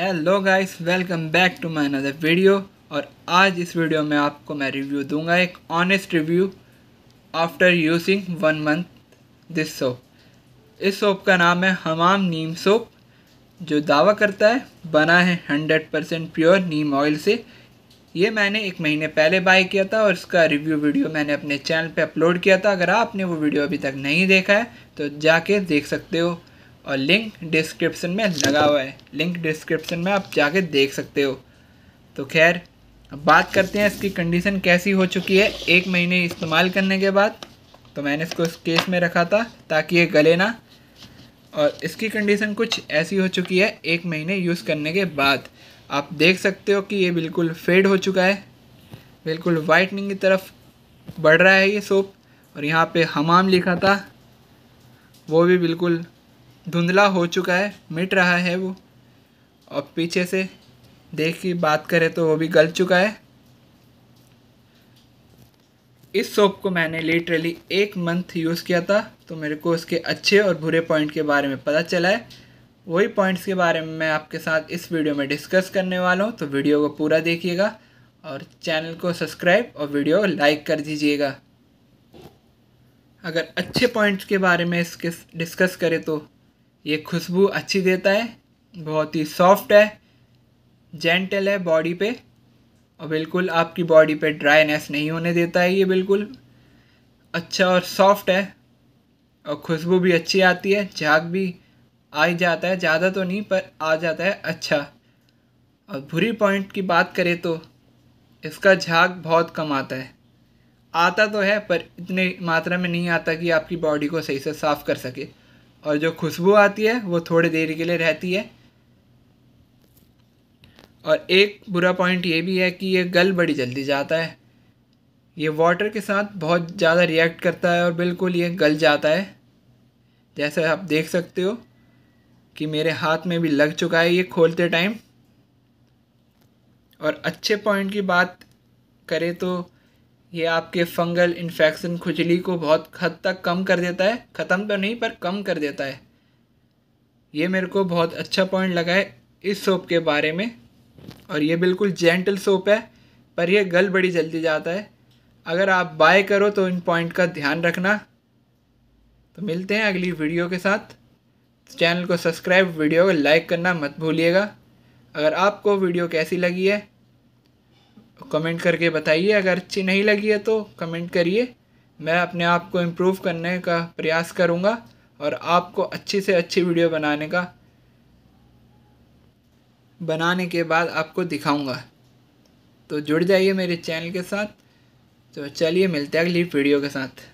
hello guys welcome back to my another video और आज इस वीडियो में आपको मैं रिव्यू दूंगा एक honest review after using one month this soap इस सोप का नाम है हमाम नीम सोप जो दावा करता है बना है hundred percent pure neem oil से ये मैंने एक महीने पहले बाय किया था और इसका रिव्यू वीडियो मैंने अपने चैनल पर अपलोड किया था अगर आपने वो वीडियो अभी तक नहीं देखा है तो जाके देख सकते हो और लिंक डिस्क्रिप्शन में लगा हुआ है लिंक डिस्क्रिप्शन में आप जाके देख सकते हो तो खैर अब बात करते हैं इसकी कंडीशन कैसी हो चुकी है एक महीने इस्तेमाल करने के बाद तो मैंने इसको इस केस में रखा था ताकि ये गले ना और इसकी कंडीशन कुछ ऐसी हो चुकी है एक महीने यूज़ करने के बाद आप देख सकते हो कि ये बिल्कुल फेड हो चुका है बिल्कुल वाइटनिंग की तरफ बढ़ रहा है ये सोप और यहाँ पे हमाम लिखा था वो भी बिल्कुल धुंधला हो चुका है मिट रहा है वो और पीछे से देख के बात करें तो वो भी गल चुका है इस सोप को मैंने लिटरली एक मंथ यूज़ किया था तो मेरे को उसके अच्छे और बुरे पॉइंट के बारे में पता चला है वही पॉइंट्स के बारे में मैं आपके साथ इस वीडियो में डिस्कस करने वाला हूँ तो वीडियो को पूरा देखिएगा और चैनल को सब्सक्राइब और वीडियो लाइक कर दीजिएगा अगर अच्छे पॉइंट्स के बारे में इसके डिस्कस करें तो ये खुशबू अच्छी देता है बहुत ही सॉफ्ट है जेंटल है बॉडी पे और बिल्कुल आपकी बॉडी पे ड्राइनेस नहीं होने देता है ये बिल्कुल अच्छा और सॉफ्ट है और खुशबू भी अच्छी आती है झाग भी आ ही जाता है ज़्यादा तो नहीं पर आ जाता है अच्छा और भूरी पॉइंट की बात करें तो इसका झाग बहुत कम आता है आता तो है पर इतने मात्रा में नहीं आता कि आपकी बॉडी को सही से साफ़ कर सके और जो खुशबू आती है वो थोड़ी देर के लिए रहती है और एक बुरा पॉइंट ये भी है कि ये गल बड़ी जल्दी जाता है ये वाटर के साथ बहुत ज़्यादा रिएक्ट करता है और बिल्कुल ये गल जाता है जैसे आप देख सकते हो कि मेरे हाथ में भी लग चुका है ये खोलते टाइम और अच्छे पॉइंट की बात करें तो ये आपके फंगल इन्फेक्शन खुजली को बहुत हद तक कम कर देता है ख़त्म तो नहीं पर कम कर देता है ये मेरे को बहुत अच्छा पॉइंट लगा है इस सोप के बारे में और ये बिल्कुल जेंटल सोप है पर यह गल बड़ी जल्दी जाता है अगर आप बाय करो तो इन पॉइंट का ध्यान रखना तो मिलते हैं अगली वीडियो के साथ चैनल को सब्सक्राइब वीडियो को लाइक करना मत भूलिएगा अगर आपको वीडियो कैसी लगी है कमेंट करके बताइए अगर अच्छी नहीं लगी है तो कमेंट करिए मैं अपने आप को इम्प्रूव करने का प्रयास करूँगा और आपको अच्छी से अच्छी वीडियो बनाने का बनाने के बाद आपको दिखाऊंगा तो जुड़ जाइए मेरे चैनल के साथ तो चलिए मिलते हैं अगली वीडियो के साथ